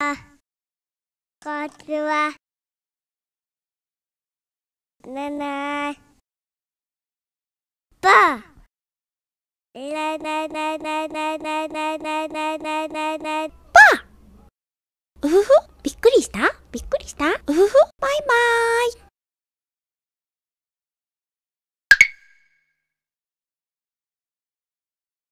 こっちは。ねねばねねねねねねねねねねねねばうふふびっくりしたびっくりしたうふふバイバーイ